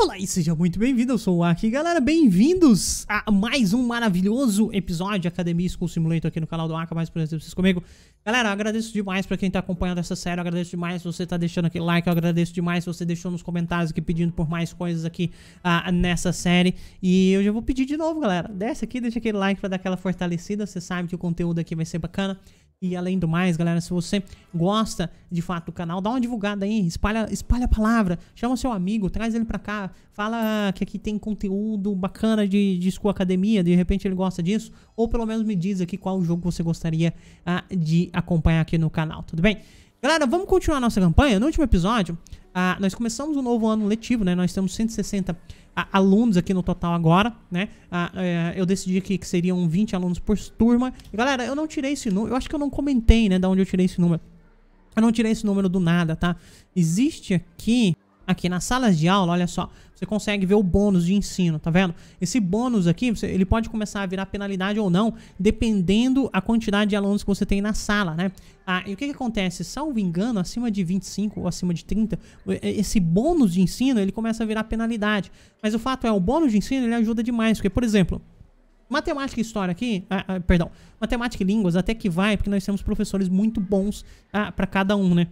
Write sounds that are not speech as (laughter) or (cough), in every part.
Olá e seja muito bem-vindo, eu sou o Aki. Galera, bem-vindos a mais um maravilhoso episódio de Academia School Simulator aqui no canal do Aka, mais por exemplo, vocês comigo. Galera, agradeço demais pra quem tá acompanhando essa série, eu agradeço demais se você tá deixando aquele like, eu agradeço demais se você deixou nos comentários aqui pedindo por mais coisas aqui uh, nessa série. E eu já vou pedir de novo, galera, desce aqui, deixa aquele like pra dar aquela fortalecida, você sabe que o conteúdo aqui vai ser bacana. E além do mais, galera, se você gosta de fato do canal, dá uma divulgada aí, espalha, espalha a palavra, chama seu amigo, traz ele pra cá, fala que aqui tem conteúdo bacana de, de School Academia, de repente ele gosta disso, ou pelo menos me diz aqui qual jogo você gostaria ah, de acompanhar aqui no canal, tudo bem? Galera, vamos continuar nossa campanha. No último episódio, ah, nós começamos o um novo ano letivo, né? Nós temos 160 ah, alunos aqui no total agora, né? Ah, eh, eu decidi aqui que seriam 20 alunos por turma. E, galera, eu não tirei esse número. Eu acho que eu não comentei, né? Da onde eu tirei esse número. Eu não tirei esse número do nada, tá? Existe aqui, aqui nas salas de aula, olha só você consegue ver o bônus de ensino, tá vendo? Esse bônus aqui, você, ele pode começar a virar penalidade ou não, dependendo a quantidade de alunos que você tem na sala, né? Ah, e o que, que acontece? Salvo engano, acima de 25 ou acima de 30, é, esse bônus de ensino, ele começa a virar penalidade. Mas o fato é, o bônus de ensino, ele ajuda demais, porque, por exemplo... Matemática e história aqui, ah, ah, perdão, matemática e línguas até que vai, porque nós temos professores muito bons ah, para cada um, né?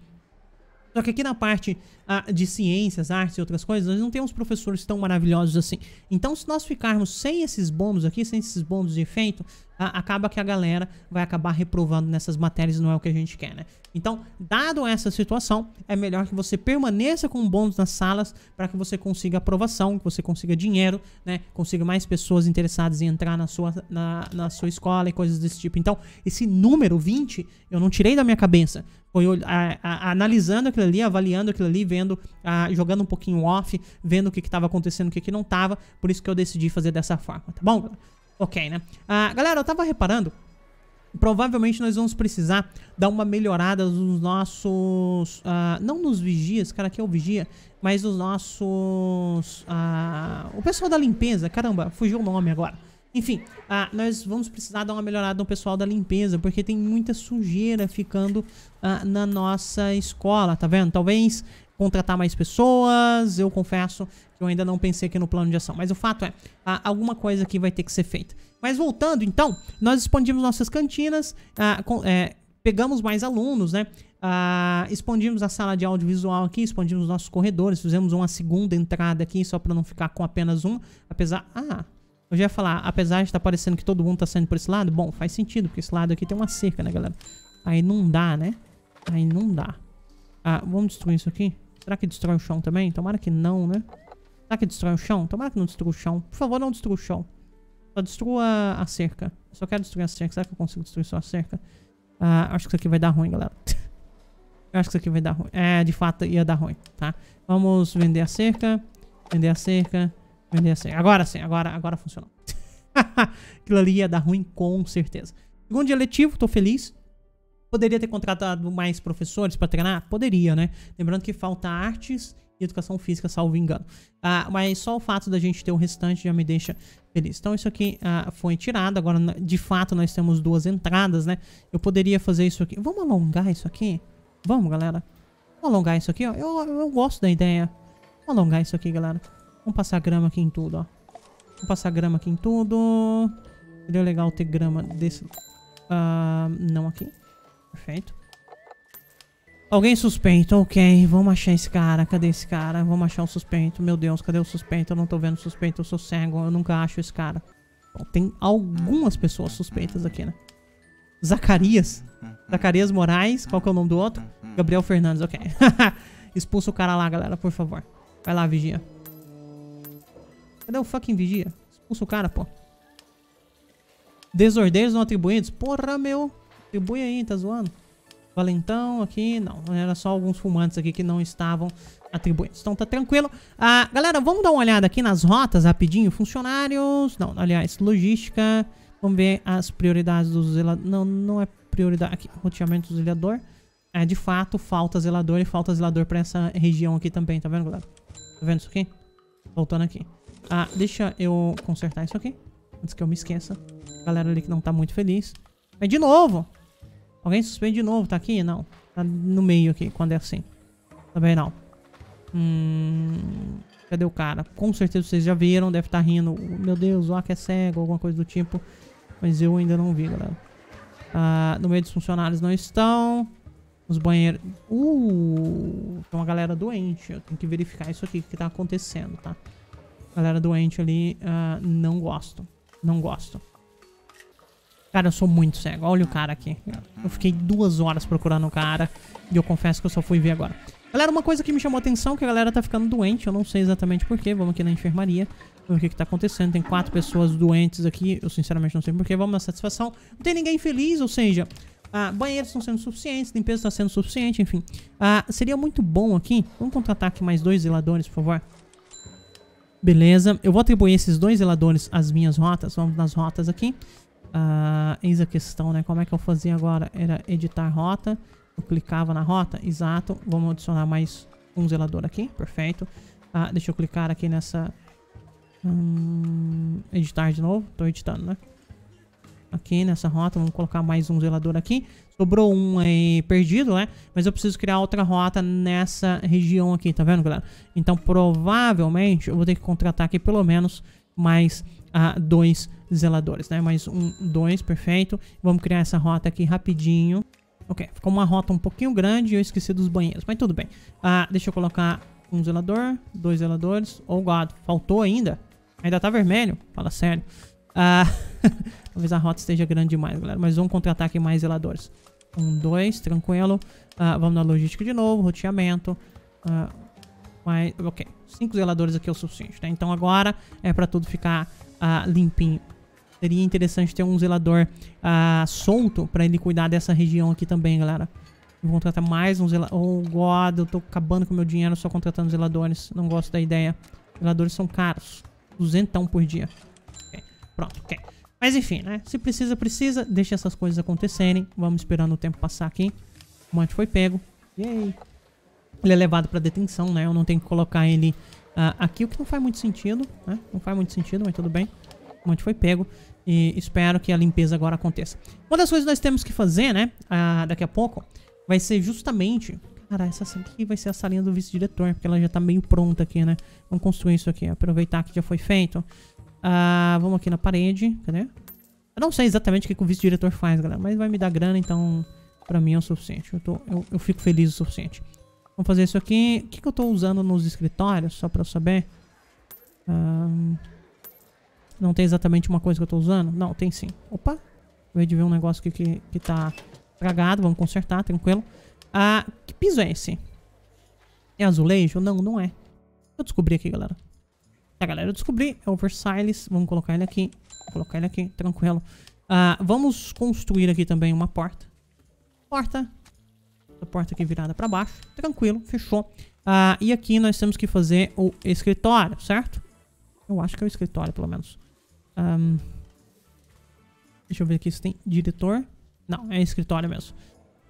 Só que aqui na parte ah, de ciências, artes e outras coisas, nós não temos professores tão maravilhosos assim. Então, se nós ficarmos sem esses bônus aqui, sem esses bônus de efeito, acaba que a galera vai acabar reprovando nessas matérias, não é o que a gente quer, né? Então, dado essa situação, é melhor que você permaneça com bônus nas salas para que você consiga aprovação, que você consiga dinheiro, né? Consiga mais pessoas interessadas em entrar na sua, na, na sua escola e coisas desse tipo. Então, esse número 20, eu não tirei da minha cabeça. Foi a, a, analisando aquilo ali, avaliando aquilo ali, vendo, a, jogando um pouquinho off, vendo o que estava acontecendo, o que, que não estava. Por isso que eu decidi fazer dessa forma, tá bom? Ok, né? Ah, galera, eu tava reparando. Provavelmente nós vamos precisar dar uma melhorada nos nossos... Ah, não nos vigias, cara, aqui é o vigia. Mas nos nossos... Ah, o pessoal da limpeza. Caramba, fugiu o nome agora. Enfim, ah, nós vamos precisar dar uma melhorada no pessoal da limpeza, porque tem muita sujeira ficando na nossa escola, tá vendo? Talvez contratar mais pessoas. Eu confesso que eu ainda não pensei aqui no plano de ação. Mas o fato é, há alguma coisa aqui vai ter que ser feita. Mas voltando, então, nós expandimos nossas cantinas, ah, com, é, pegamos mais alunos, né? Ah, expandimos a sala de audiovisual aqui, expandimos nossos corredores, fizemos uma segunda entrada aqui, só para não ficar com apenas um. Apesar. Ah, eu já ia falar, apesar de estar tá parecendo que todo mundo está saindo por esse lado, bom, faz sentido, porque esse lado aqui tem uma cerca, né, galera? Aí não dá, né? Aí não dá. Ah, vamos destruir isso aqui? Será que destrói o chão também? Tomara que não, né? Será que destrói o chão? Tomara que não destrua o chão. Por favor, não destrua o chão. Só destrua a cerca. Eu só quero destruir a cerca. Será que eu consigo destruir só a cerca? Ah, acho que isso aqui vai dar ruim, galera. (laughs) eu acho que isso aqui vai dar ruim. É, de fato, ia dar ruim, tá? Vamos vender a cerca. Vender a cerca. Vender a cerca. Agora sim, agora, agora funcionou. (laughs) Aquilo ali ia dar ruim com certeza. Segundo dia letivo, tô feliz. Poderia ter contratado mais professores para treinar? Poderia, né? Lembrando que falta artes e educação física, salvo engano. Ah, mas só o fato da gente ter o restante já me deixa feliz. Então isso aqui ah, foi tirado. Agora, de fato, nós temos duas entradas, né? Eu poderia fazer isso aqui. Vamos alongar isso aqui? Vamos, galera. Vamos alongar isso aqui, ó. Eu, eu gosto da ideia. Vamos alongar isso aqui, galera. Vamos passar grama aqui em tudo, ó. Vamos passar grama aqui em tudo. Seria legal ter grama desse... Ah, não aqui. Perfeito. Alguém suspeito, ok. Vamos achar esse cara. Cadê esse cara? Vamos achar o suspeito. Meu Deus, cadê o suspeito? Eu não tô vendo suspeito, eu sou cego. Eu nunca acho esse cara. Bom, tem algumas pessoas suspeitas aqui, né? Zacarias. Uhum. Zacarias Moraes. Qual que é o nome do outro? Uhum. Gabriel Fernandes, ok. (laughs) Expulsa o cara lá, galera, por favor. Vai lá, vigia. Cadê o fucking vigia? Expulsa o cara, pô. Desordeiros não atribuídos? Porra, meu. Contribui aí, tá zoando? Valentão aqui, não. Era só alguns fumantes aqui que não estavam atribuídos. Então tá tranquilo. Ah, galera, vamos dar uma olhada aqui nas rotas rapidinho. Funcionários. Não, aliás, logística. Vamos ver as prioridades do zelador. Não, não é prioridade. Aqui, roteamento do zelador. É, de fato, falta zelador e falta zelador pra essa região aqui também. Tá vendo, galera? Tá vendo isso aqui? Voltando aqui. Ah, deixa eu consertar isso aqui. Antes que eu me esqueça. Galera ali que não tá muito feliz. Mas de novo. Alguém suspende de novo, tá aqui? Não. Tá no meio aqui, quando é assim. Também tá não. Hum... Cadê o cara? Com certeza vocês já viram, deve estar tá rindo. Meu Deus, o Aki é cego, alguma coisa do tipo. Mas eu ainda não vi, galera. Ah, no meio dos funcionários não estão. Os banheiros... Uh! Tem uma galera doente. Eu tenho que verificar isso aqui, o que tá acontecendo, tá? Galera doente ali, ah, não gosto. Não gosto. Cara, eu sou muito cego. Olha o cara aqui. Eu fiquei duas horas procurando o cara. E eu confesso que eu só fui ver agora. Galera, uma coisa que me chamou a atenção é que a galera tá ficando doente. Eu não sei exatamente porquê. Vamos aqui na enfermaria. Ver o que que tá acontecendo. Tem quatro pessoas doentes aqui. Eu sinceramente não sei porquê. Vamos na satisfação. Não tem ninguém feliz, ou seja... Ah, banheiros estão sendo suficientes, limpeza está sendo suficiente, enfim. Ah, seria muito bom aqui... Vamos contratar aqui mais dois zeladores, por favor. Beleza. Eu vou atribuir esses dois zeladores às minhas rotas. Vamos nas rotas aqui. Ah, eis a questão, né? Como é que eu fazia agora? Era editar rota. Eu clicava na rota, exato. Vamos adicionar mais um zelador aqui, perfeito. Ah, deixa eu clicar aqui nessa... Hum, editar de novo. Tô editando, né? Aqui nessa rota, vamos colocar mais um zelador aqui. Sobrou um aí perdido, né? Mas eu preciso criar outra rota nessa região aqui, tá vendo, galera? Então, provavelmente, eu vou ter que contratar aqui pelo menos mais a dois zeladores, né? Mais um, dois, perfeito. Vamos criar essa rota aqui rapidinho. Ok, ficou uma rota um pouquinho grande e eu esqueci dos banheiros, mas tudo bem. Ah, deixa eu colocar um zelador, dois zeladores. Oh, God, faltou ainda. Ainda tá vermelho, fala sério. Ah, (laughs) talvez a rota esteja grande demais, galera, mas vamos contratar aqui mais zeladores. Um, dois, tranquilo. Ah, vamos na logística de novo, roteamento. Ah, mas, ok, cinco zeladores aqui é o suficiente, né? Então agora é pra tudo ficar ah, limpinho. Seria interessante ter um zelador ah, solto para ele cuidar dessa região aqui também, galera. Vou contratar mais um zelador. Oh, God, eu tô acabando com meu dinheiro só contratando zeladores. Não gosto da ideia. Zeladores são caros. Duzentão por dia. Okay. Pronto, ok. Mas enfim, né? Se precisa, precisa. Deixa essas coisas acontecerem. Vamos esperando o tempo passar aqui. O Monte foi pego. Yay. Ele é levado pra detenção, né? Eu não tenho que colocar ele ah, aqui o que não faz muito sentido, né? Não faz muito sentido, mas tudo bem. O monte foi pego. E espero que a limpeza agora aconteça. Uma das coisas que nós temos que fazer, né? Ah, daqui a pouco, vai ser justamente... Cara, essa aqui vai ser a salinha do vice-diretor, porque ela já tá meio pronta aqui, né? Vamos construir isso aqui, aproveitar que já foi feito. Ah, vamos aqui na parede, cadê? Eu não sei exatamente o que o vice-diretor faz, galera, mas vai me dar grana, então pra mim é o suficiente. Eu, tô, eu, eu fico feliz o suficiente. Vamos fazer isso aqui. O que, que eu estou usando nos escritórios, só para eu saber? Um, não tem exatamente uma coisa que eu estou usando? Não, tem sim. Opa! Acabei de ver um negócio aqui que, que tá tragado. Vamos consertar, tranquilo. Ah, que piso é esse? É azulejo? Não, não é. Eu descobri aqui, galera. Tá, galera, eu descobri. É o Versailles. Vamos colocar ele aqui. Vou colocar ele aqui, tranquilo. Ah, vamos construir aqui também uma porta. Porta. Essa porta aqui virada pra baixo. Tranquilo, fechou. Ah, e aqui nós temos que fazer o escritório, certo? Eu acho que é o escritório, pelo menos. Um, deixa eu ver aqui se tem diretor. Não, é escritório mesmo.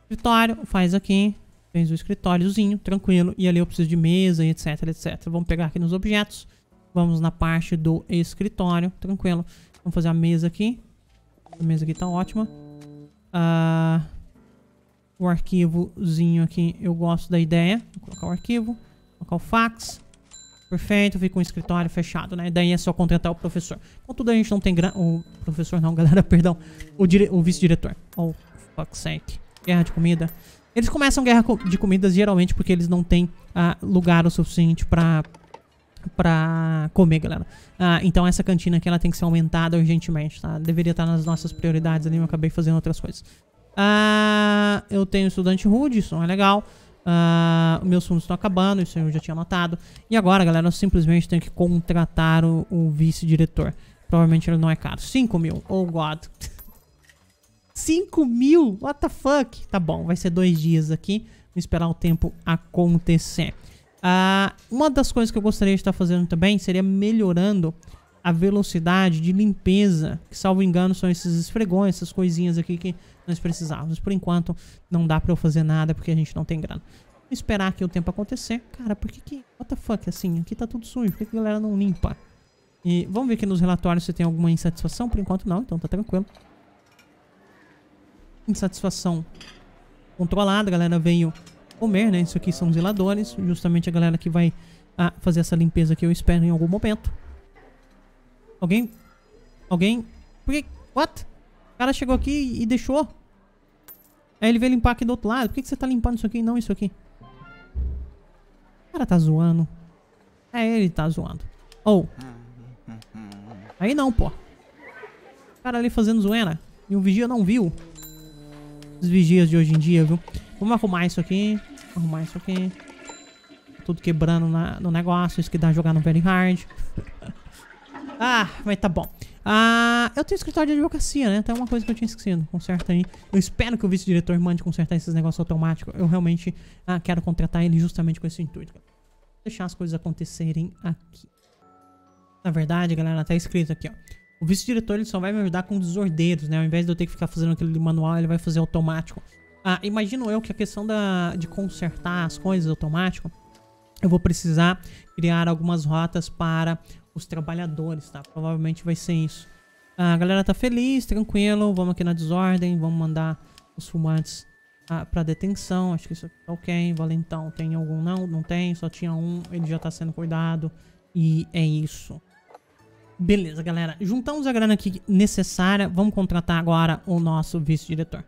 Escritório, faz aqui. Fez o escritóriozinho, tranquilo. E ali eu preciso de mesa e etc, etc. Vamos pegar aqui nos objetos. Vamos na parte do escritório, tranquilo. Vamos fazer a mesa aqui. A mesa aqui tá ótima. Ah... Uh, o arquivozinho aqui. Eu gosto da ideia. Vou colocar o arquivo, colocar o fax. Perfeito, fica um escritório fechado, né? Daí é só contratar o professor. Contudo, a gente não tem grana... O professor não, (laughs) galera, perdão. O, dire... o vice-diretor. Oh, fuck sake. Guerra de comida. Eles começam guerra de comidas geralmente porque eles não têm ah, lugar o suficiente pra, pra comer, galera. Ah, então essa cantina aqui ela tem que ser aumentada urgentemente, tá? Deveria estar nas nossas prioridades ali, mas eu acabei fazendo outras coisas. Ah, eu tenho o estudante rude, isso não é legal. Uh, meus fundos estão acabando, isso eu já tinha notado. E agora, galera, eu simplesmente tenho que contratar o, o vice-diretor. Provavelmente ele não é caro. 5 mil. Oh, God. 5 (laughs) mil? What the fuck? Tá bom, vai ser dois dias aqui. Vou esperar o tempo acontecer. Uh, uma das coisas que eu gostaria de estar fazendo também seria melhorando a velocidade de limpeza, que salvo engano são esses esfregões, essas coisinhas aqui que nós precisávamos. Por enquanto não dá pra eu fazer nada porque a gente não tem grana. Vou esperar aqui o tempo acontecer. Cara, por que que... What the fuck, assim? Aqui tá tudo sujo. Por que, que a galera não limpa? E vamos ver aqui nos relatórios se tem alguma insatisfação. Por enquanto não, então tá tranquilo. Insatisfação controlada. A galera veio comer, né? Isso aqui são zeladores. Justamente a galera que vai ah, fazer essa limpeza que eu espero em algum momento. Alguém? Alguém? Por que? What? O cara chegou aqui e deixou. Aí ele veio limpar aqui do outro lado. Por que, que você tá limpando isso aqui e não isso aqui? O cara tá zoando. É, ele tá zoando. Ou. Oh. Aí não, pô. O cara ali fazendo zoeira. E o vigia não viu. Os vigias de hoje em dia, viu? Vamos arrumar isso aqui. Arrumar isso aqui. Tudo quebrando na, no negócio. Isso que dá jogar no Very Hard. (laughs) Ah, mas tá bom. Ah, eu tenho escritório de advocacia, né? Até então uma coisa que eu tinha esquecido. Conserta aí. Eu espero que o vice-diretor mande consertar esses negócios automáticos. Eu realmente ah, quero contratar ele justamente com esse intuito. Vou deixar as coisas acontecerem aqui. Na verdade, galera, tá escrito aqui, ó. O vice-diretor só vai me ajudar com desordeiros, né? Ao invés de eu ter que ficar fazendo aquele manual, ele vai fazer automático. Ah, imagino eu que a questão da, de consertar as coisas automático, eu vou precisar criar algumas rotas para os trabalhadores, tá? Provavelmente vai ser isso. Ah, a galera tá feliz, tranquilo. Vamos aqui na desordem. Vamos mandar os fumantes ah, pra detenção. Acho que isso aqui tá ok. Valentão, tem algum? Não, não tem. Só tinha um. Ele já tá sendo cuidado. E é isso. Beleza, galera. Juntamos a grana aqui necessária. Vamos contratar agora o nosso vice-diretor.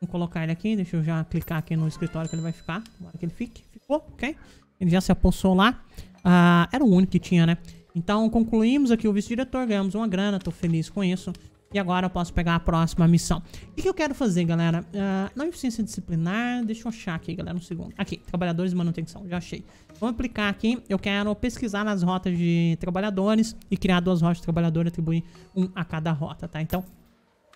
Vamos colocar ele aqui. Deixa eu já clicar aqui no escritório que ele vai ficar. Tomara que ele fique. Ficou, ok? Ele já se apossou lá. Ah, era o único que tinha, né? Então concluímos aqui o vice-diretor, ganhamos uma grana, tô feliz com isso. E agora eu posso pegar a próxima missão. O que, eu quero fazer, galera? Uh, ah, não eficiência disciplinar, deixa eu achar aqui, galera, um segundo. Aqui, trabalhadores e manutenção, já achei. Vamos aplicar aqui, eu quero pesquisar nas rotas de trabalhadores e criar duas rotas de trabalhador e atribuir um a cada rota, tá? Então,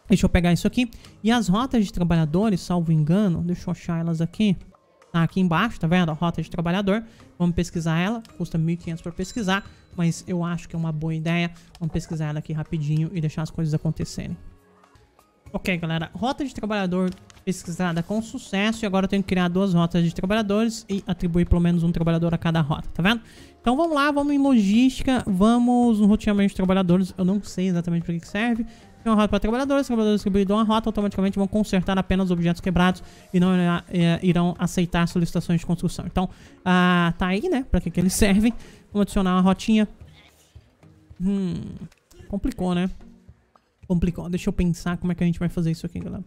deixa eu pegar isso aqui. E as rotas de trabalhadores, salvo engano, deixa eu achar elas aqui aqui embaixo, tá vendo? A rota de trabalhador. Vamos pesquisar ela. Custa 1.500 para pesquisar, mas eu acho que é uma boa ideia. Vamos pesquisar ela aqui rapidinho e deixar as coisas acontecerem. Ok, galera. Rota de trabalhador pesquisada com sucesso. E agora eu tenho que criar duas rotas de trabalhadores e atribuir pelo menos um trabalhador a cada rota, tá vendo? Então vamos lá, vamos em logística, vamos no roteamento de trabalhadores. Eu não sei exatamente para que serve. Tem uma rota para trabalhadores, trabalhadores distribuídos uma rota automaticamente vão consertar apenas objetos quebrados e não é, irão aceitar solicitações de construção. Então, ah, tá aí, né? Para que, que eles (laughs) servem. Vamos adicionar uma rotinha. Hum, complicou, né? complicou. Deixa eu pensar como é que a gente vai fazer isso aqui, galera.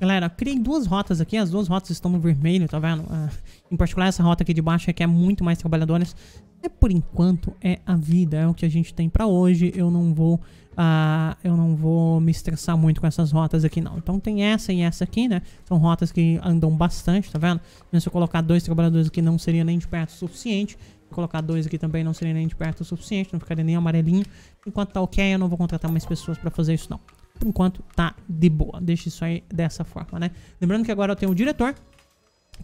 Galera, criei duas rotas aqui. As duas rotas estão no vermelho, tá vendo? Ah, em particular, essa rota aqui de baixo é que é muito mais trabalhadoras. É por enquanto, é a vida. É o que a gente tem pra hoje. Eu não vou... Ah, eu não vou me estressar muito com essas rotas aqui, não. Então tem essa e essa aqui, né? São rotas que andam bastante, tá vendo? Mas se eu colocar dois trabalhadores aqui, não seria nem de perto o suficiente colocar dois aqui também não seria nem de perto o suficiente, não ficaria nem amarelinho. Enquanto tá ok, eu não vou contratar mais pessoas para fazer isso não. Por enquanto tá de boa, deixa isso aí dessa forma, né? Lembrando que agora eu tenho o diretor,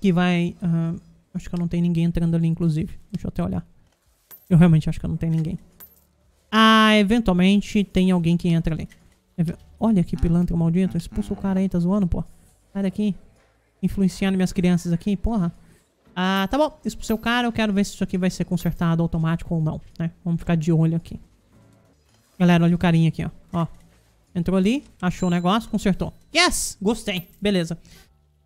que vai... Uh, acho que eu não tenho ninguém entrando ali, inclusive. Deixa eu até olhar. Eu realmente acho que eu não tenho ninguém. Ah, eventualmente tem alguém que entra ali. Olha que pilantra maldito, expulsa o cara aí, tá zoando, pô. Sai daqui. Influenciando minhas crianças aqui, porra. Ah, tá bom. Isso pro seu cara. Eu quero ver se isso aqui vai ser consertado automático ou não, né? Vamos ficar de olho aqui. Galera, olha o carinha aqui, ó. Ó. Entrou ali, achou o negócio, consertou. Yes! Gostei. Beleza.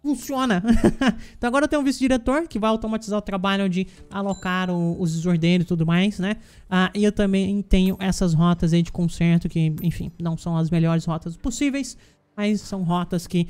Funciona. (laughs) então agora eu tenho um vice-diretor que vai automatizar o trabalho de alocar o, os desordeiros e tudo mais, né? Ah, e eu também tenho essas rotas aí de conserto que, enfim, não são as melhores rotas possíveis mas são rotas que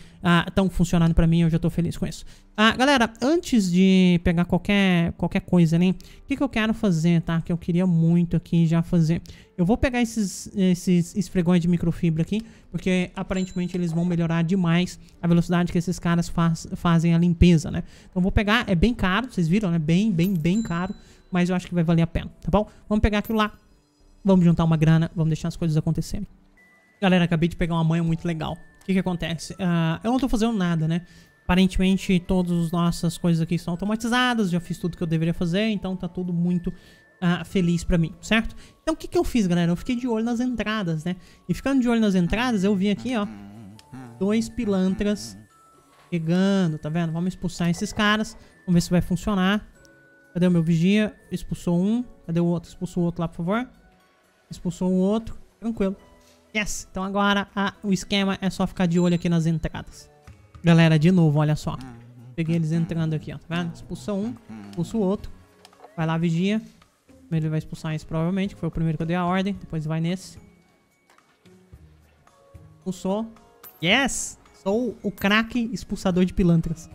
estão ah, funcionando para mim, eu já estou feliz com isso. Ah, galera, antes de pegar qualquer, qualquer coisa, né? O que, que eu quero fazer, tá? Que eu queria muito aqui já fazer. Eu vou pegar esses, esses esfregões de microfibra aqui, porque aparentemente eles vão melhorar demais a velocidade que esses caras faz, fazem a limpeza, né? Então vou pegar, é bem caro, vocês viram, né? Bem, bem, bem caro, mas eu acho que vai valer a pena, tá bom? Vamos pegar aquilo lá, vamos juntar uma grana, vamos deixar as coisas acontecerem. Galera, acabei de pegar uma manha muito legal que, que acontece? Uh, eu não tô fazendo nada, né? Aparentemente, todas as nossas coisas aqui são automatizadas, já fiz tudo que eu deveria fazer, então tá tudo muito uh, feliz pra mim, certo? Então, o que, que eu fiz, galera? Eu fiquei de olho nas entradas, né? E ficando de olho nas entradas, eu vi aqui, ó, dois pilantras chegando, tá vendo? Vamos expulsar esses caras, vamos ver se vai funcionar. Cadê o meu vigia? Expulsou um. Cadê o outro? Expulsou o outro lá, por favor. Expulsou o outro. Tranquilo. Yes! Então agora a, o esquema é só ficar de olho aqui nas entradas. Galera, de novo, olha só. Peguei eles entrando aqui, ó. Tá vendo? Expulsa um, expulsa o outro. Vai lá, vigia. Primeiro ele vai expulsar esse, provavelmente, que foi o primeiro que eu dei a ordem. Depois vai nesse. Expulsou. Yes! Sou o craque expulsador de pilantras.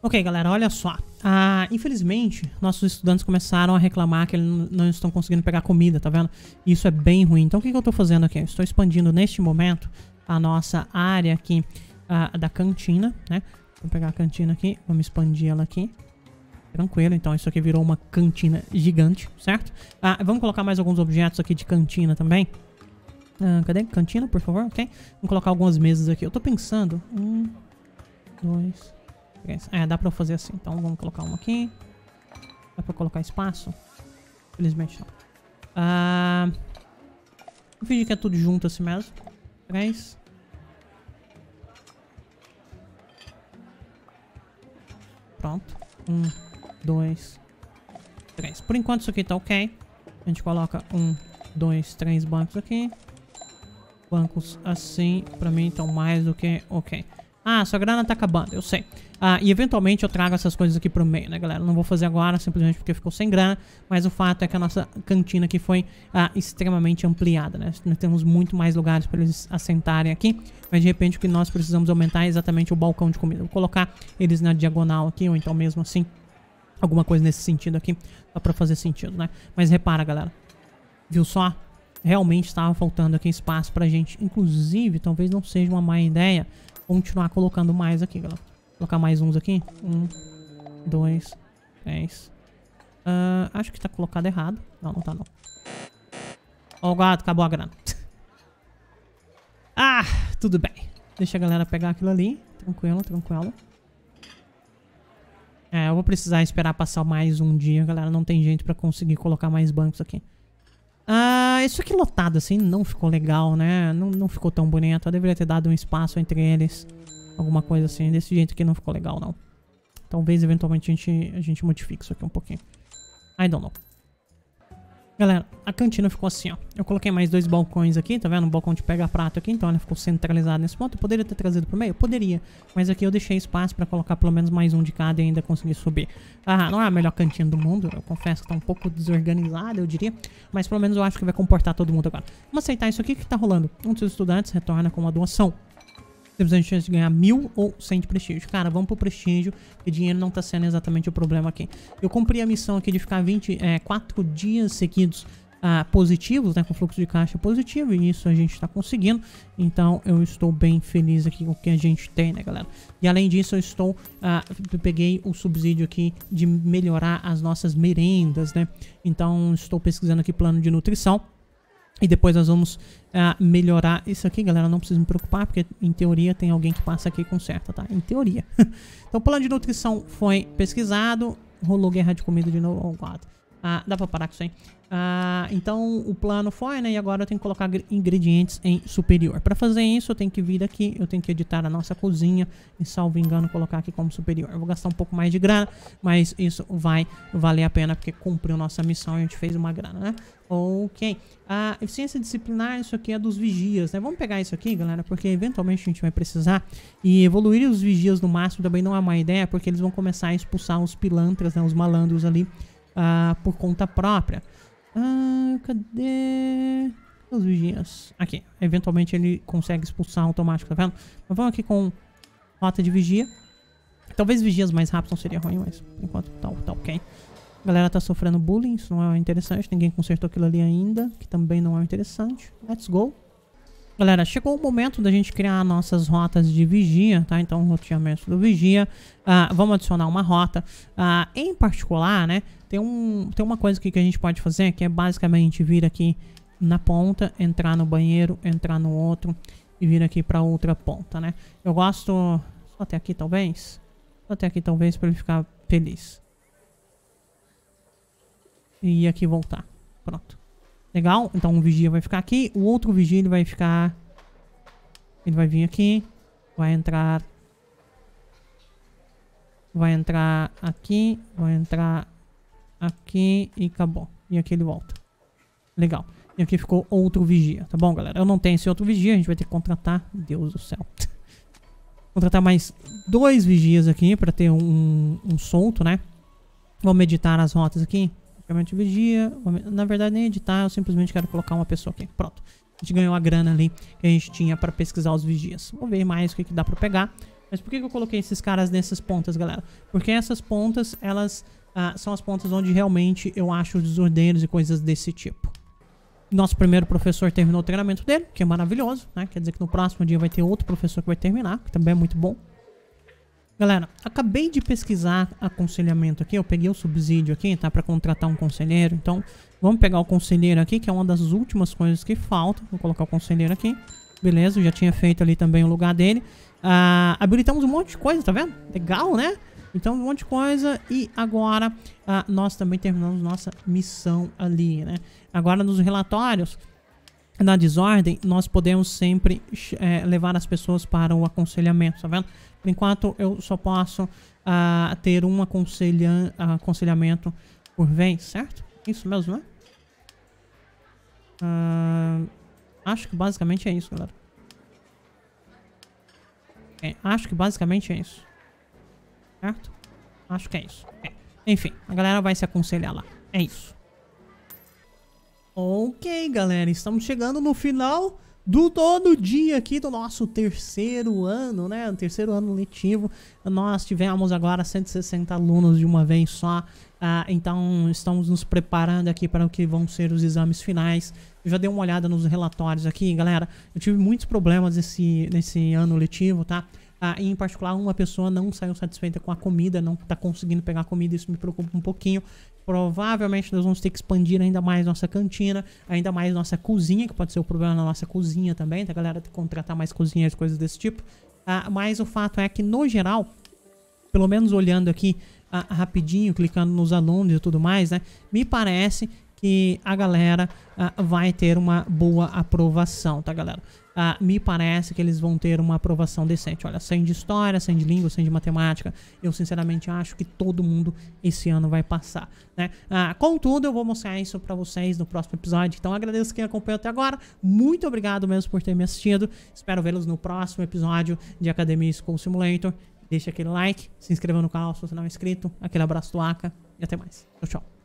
Ok, galera, olha só. Ah, infelizmente, nossos estudantes começaram a reclamar que eles não estão conseguindo pegar comida, tá vendo? Isso é bem ruim. Então, o que, que eu estou fazendo aqui? Eu estou expandindo neste momento a nossa área aqui ah, da cantina, né? Vou pegar a cantina aqui, vamos expandir ela aqui. Tranquilo, então isso aqui virou uma cantina gigante, certo? Ah, vamos colocar mais alguns objetos aqui de cantina também. Ah, cadê? Cantina, por favor, ok? Vamos colocar algumas mesas aqui. Eu estou pensando... Um, dois... É, dá pra eu fazer assim. Então vamos colocar uma aqui. Dá pra colocar espaço? Felizmente não. Ah, fingir que é tudo junto assim mesmo. Três. Pronto. Um, dois, três. Por enquanto isso aqui tá ok. A gente coloca um, dois, três bancos aqui. Bancos assim, pra mim, estão mais do que ok. Ah, sua grana tá acabando, eu sei. Ah, e eventualmente eu trago essas coisas aqui pro meio, né, galera? Não vou fazer agora, simplesmente porque ficou sem grana, mas o fato é que a nossa cantina aqui foi ah, extremamente ampliada, né? Nós temos muito mais lugares para eles assentarem aqui, mas de repente o que nós precisamos aumentar é exatamente o balcão de comida. Vou colocar eles na diagonal aqui, ou então mesmo assim, alguma coisa nesse sentido aqui, só pra fazer sentido, né? Mas repara, galera, viu só? Realmente estava faltando aqui espaço pra gente. Inclusive, talvez não seja uma má ideia continuar colocando mais aqui, galera. Colocar mais uns aqui. Um, dois, três. Uh, acho que tá colocado errado. Não, não tá não. Ó oh, o gato, acabou a grana. (laughs) ah, tudo bem. Deixa a galera pegar aquilo ali. Tranquilo, tranquilo. É, eu vou precisar esperar passar mais um dia, galera. Não tem jeito pra conseguir colocar mais bancos aqui. Ah, isso aqui lotado assim não ficou legal, né? Não, não ficou tão bonito. Eu deveria ter dado um espaço entre eles. Alguma coisa assim. Desse jeito aqui não ficou legal, não. Talvez, eventualmente, a gente, a gente modifique isso aqui um pouquinho. I don't know. Galera, a cantina ficou assim, ó. Eu coloquei mais dois balcões aqui, tá vendo? Um balcão de pega-prato aqui, então ela né? ficou centralizada nesse ponto. Eu poderia ter trazido pro meio? poderia. Mas aqui eu deixei espaço pra colocar pelo menos mais um de cada e ainda conseguir subir. Ah, não é a melhor cantina do mundo. Eu confesso que tá um pouco desorganizada, eu diria. Mas pelo menos eu acho que vai comportar todo mundo agora. Vamos aceitar isso aqui. O que tá rolando? Um dos estudantes retorna com uma doação temos a chance de ganhar mil ou cem de prestígio. Cara, vamos pro prestígio, que dinheiro não tá sendo exatamente o problema aqui. Eu cumpri a missão aqui de ficar 24 é, quatro dias seguidos ah, positivos, né, com fluxo de caixa positivo, e isso a gente está conseguindo, então eu estou bem feliz aqui com o que a gente tem, né, galera? E além disso, eu estou, ah, peguei o subsídio aqui de melhorar as nossas merendas, né, então estou pesquisando aqui plano de nutrição, e depois nós vamos uh, melhorar isso aqui, galera. Não precisa me preocupar, porque em teoria tem alguém que passa aqui e conserta, tá? Em teoria. (laughs) então, o plano de nutrição foi pesquisado. Rolou guerra de comida de novo. Oh, God. Ah, dá pra parar com isso aí. Ah, então o plano foi, né? E agora eu tenho que colocar ingredientes em superior. Para fazer isso, eu tenho que vir aqui, eu tenho que editar a nossa cozinha e, salvo engano, colocar aqui como superior. Eu vou gastar um pouco mais de grana, mas isso vai valer a pena porque cumpriu nossa missão e a gente fez uma grana, né? Ok. A eficiência disciplinar, isso aqui é dos vigias, né? Vamos pegar isso aqui, galera, porque eventualmente a gente vai precisar. E evoluir os vigias no máximo também não é uma ideia, porque eles vão começar a expulsar os pilantras, né? Os malandros ali uh, por conta própria. Ah, cadê os vigias? Aqui. Eventualmente ele consegue expulsar automático, tá vendo? Mas vamos aqui com rota de vigia. Talvez vigias mais rápidos não seria ruim, mas por enquanto tá, tá ok. A galera tá sofrendo bullying, isso não é interessante. Ninguém consertou aquilo ali ainda, que também não é interessante. Let's go. Galera, chegou o momento da gente criar nossas rotas de vigia, tá? Então, roteamento do vigia. Uh, vamos adicionar uma rota. Uh, em particular, né? Tem, um, tem uma coisa aqui que a gente pode fazer, que é basicamente vir aqui na ponta, entrar no banheiro, entrar no outro e vir aqui pra outra ponta, né? Eu gosto... Só até aqui, talvez? Só até aqui, talvez, pra ele ficar feliz. E aqui voltar. Pronto. Legal? Então um vigia vai ficar aqui. O outro vigia ele vai ficar... Ele vai vir aqui. Vai entrar... Vai entrar aqui. Vai entrar aqui e acabou. E aqui ele volta. Legal. E aqui ficou outro vigia, tá bom, galera? Eu não tenho esse outro vigia, a gente vai ter que contratar... Deus do céu. contratar (laughs) mais dois vigias aqui pra ter um, um solto, né? Vamos meditar as rotas aqui. Equipamento de vigia. Na verdade, nem editar, eu simplesmente quero colocar uma pessoa aqui. Pronto. A gente ganhou a grana ali que a gente tinha pra pesquisar os vigias. Vou ver mais o que, que dá pra pegar. Mas por que, que eu coloquei esses caras nessas pontas, galera? Porque essas pontas, elas ah, são as pontas onde realmente eu acho os desordeiros e coisas desse tipo. Nosso primeiro professor terminou o treinamento dele, que é maravilhoso, né? Quer dizer que no próximo dia vai ter outro professor que vai terminar, que também é muito bom. Galera, acabei de pesquisar aconselhamento aqui, eu peguei o subsídio aqui, tá? Pra contratar um conselheiro, então vamos pegar o conselheiro aqui, que é uma das últimas coisas que falta. Vou colocar o conselheiro aqui, beleza, já tinha feito ali também o lugar dele. Ah, habilitamos um monte de coisa, tá vendo? Legal, né? Então, um monte de coisa. E agora, ah, nós também terminamos nossa missão ali, né? Agora, nos relatórios, na desordem, nós podemos sempre é, levar as pessoas para o aconselhamento, tá vendo? Por enquanto, eu só posso ah, ter um aconselha aconselhamento por vez, certo? Isso mesmo, né? Ah, acho que basicamente é isso, galera. É, acho que basicamente é isso. Certo? Acho que é isso. É. Enfim, a galera vai se aconselhar lá. É isso. Ok, galera, estamos chegando no final do todo dia aqui do nosso terceiro ano, né? O terceiro ano letivo. Nós tivemos agora 160 alunos de uma vez só. Ah, então, estamos nos preparando aqui para o que vão ser os exames finais. Eu já dei uma olhada nos relatórios aqui, galera. Eu tive muitos problemas esse, nesse ano letivo, tá? Ah, e em particular, uma pessoa não saiu satisfeita com a comida, não está conseguindo pegar comida, isso me preocupa um pouquinho. Provavelmente nós vamos ter que expandir ainda mais nossa cantina, ainda mais nossa cozinha, que pode ser o um problema na nossa cozinha também, tá? A galera tem que contratar mais cozinheiros, coisas desse tipo. Ah, mas o fato é que, no geral, pelo menos olhando aqui ah, rapidinho, clicando nos alunos e tudo mais, né? Me parece que a galera ah, vai ter uma boa aprovação, tá, galera? Ah, me parece que eles vão ter uma aprovação decente. Olha, sem de história, sem de língua, sem de matemática, eu sinceramente acho que todo mundo esse ano vai passar. Né? Ah, contudo, eu vou mostrar isso para vocês no próximo episódio. Então agradeço quem acompanhou até agora. Muito obrigado mesmo por ter me assistido. Espero vê-los no próximo episódio de Academia School Simulator. Deixa aquele like, se inscreva no canal se você não é inscrito. Aquele abraço do Aka e até mais. Tchau, tchau.